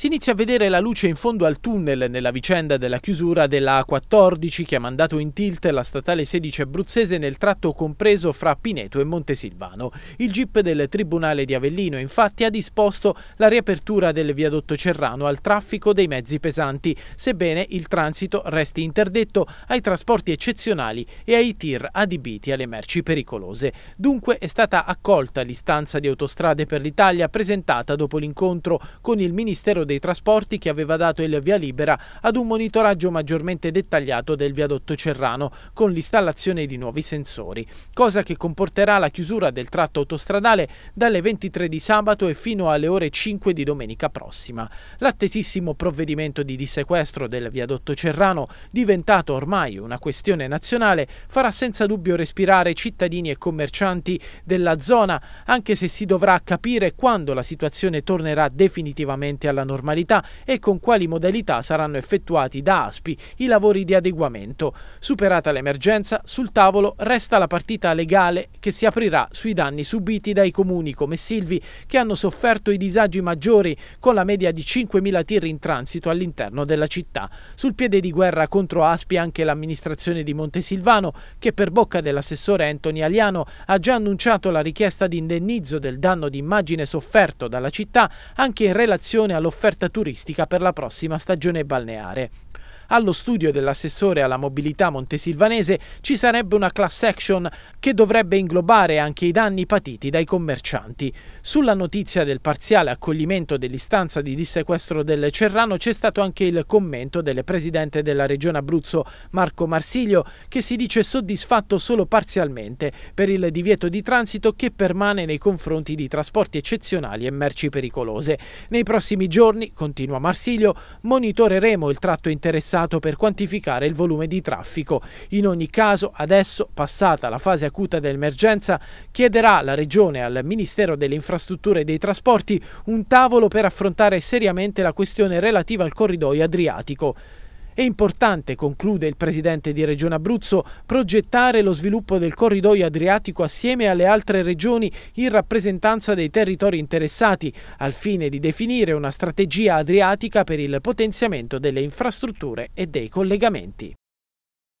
Si inizia a vedere la luce in fondo al tunnel nella vicenda della chiusura della A14 che ha mandato in tilt la statale 16 abruzzese nel tratto compreso fra Pineto e Montesilvano. Il GIP del Tribunale di Avellino infatti ha disposto la riapertura del viadotto Cerrano al traffico dei mezzi pesanti, sebbene il transito resti interdetto ai trasporti eccezionali e ai tir adibiti alle merci pericolose. Dunque è stata accolta l'istanza di Autostrade per l'Italia presentata dopo l'incontro con il Ministero dei Trasporti che aveva dato il via libera ad un monitoraggio maggiormente dettagliato del viadotto Cerrano con l'installazione di nuovi sensori, cosa che comporterà la chiusura del tratto autostradale dalle 23 di sabato e fino alle ore 5 di domenica prossima. L'attesissimo provvedimento di dissequestro del viadotto Cerrano, diventato ormai una questione nazionale, farà senza dubbio respirare cittadini e commercianti della zona, anche se si dovrà capire quando la situazione tornerà definitivamente alla normalità normalità e con quali modalità saranno effettuati da ASPI i lavori di adeguamento. Superata l'emergenza, sul tavolo resta la partita legale che si aprirà sui danni subiti dai comuni come Silvi che hanno sofferto i disagi maggiori con la media di 5.000 tir in transito all'interno della città. Sul piede di guerra contro ASPI anche l'amministrazione di Montesilvano che per bocca dell'assessore Anthony Aliano ha già annunciato la richiesta di indennizzo del danno di immagine sofferto dalla città anche in relazione all'offerta l'offerta turistica per la prossima stagione balneare. Allo studio dell'assessore alla mobilità montesilvanese ci sarebbe una class action che dovrebbe inglobare anche i danni patiti dai commercianti. Sulla notizia del parziale accoglimento dell'istanza di dissequestro del Cerrano c'è stato anche il commento del presidente della regione Abruzzo Marco Marsiglio che si dice soddisfatto solo parzialmente per il divieto di transito che permane nei confronti di trasporti eccezionali e merci pericolose. Nei prossimi giorni, continua Marsiglio, monitoreremo il tratto interessante interessato per quantificare il volume di traffico. In ogni caso, adesso, passata la fase acuta dell'emergenza, chiederà la Regione al Ministero delle Infrastrutture e dei Trasporti un tavolo per affrontare seriamente la questione relativa al corridoio adriatico. È importante, conclude il presidente di Regione Abruzzo, progettare lo sviluppo del corridoio adriatico assieme alle altre regioni in rappresentanza dei territori interessati, al fine di definire una strategia adriatica per il potenziamento delle infrastrutture e dei collegamenti.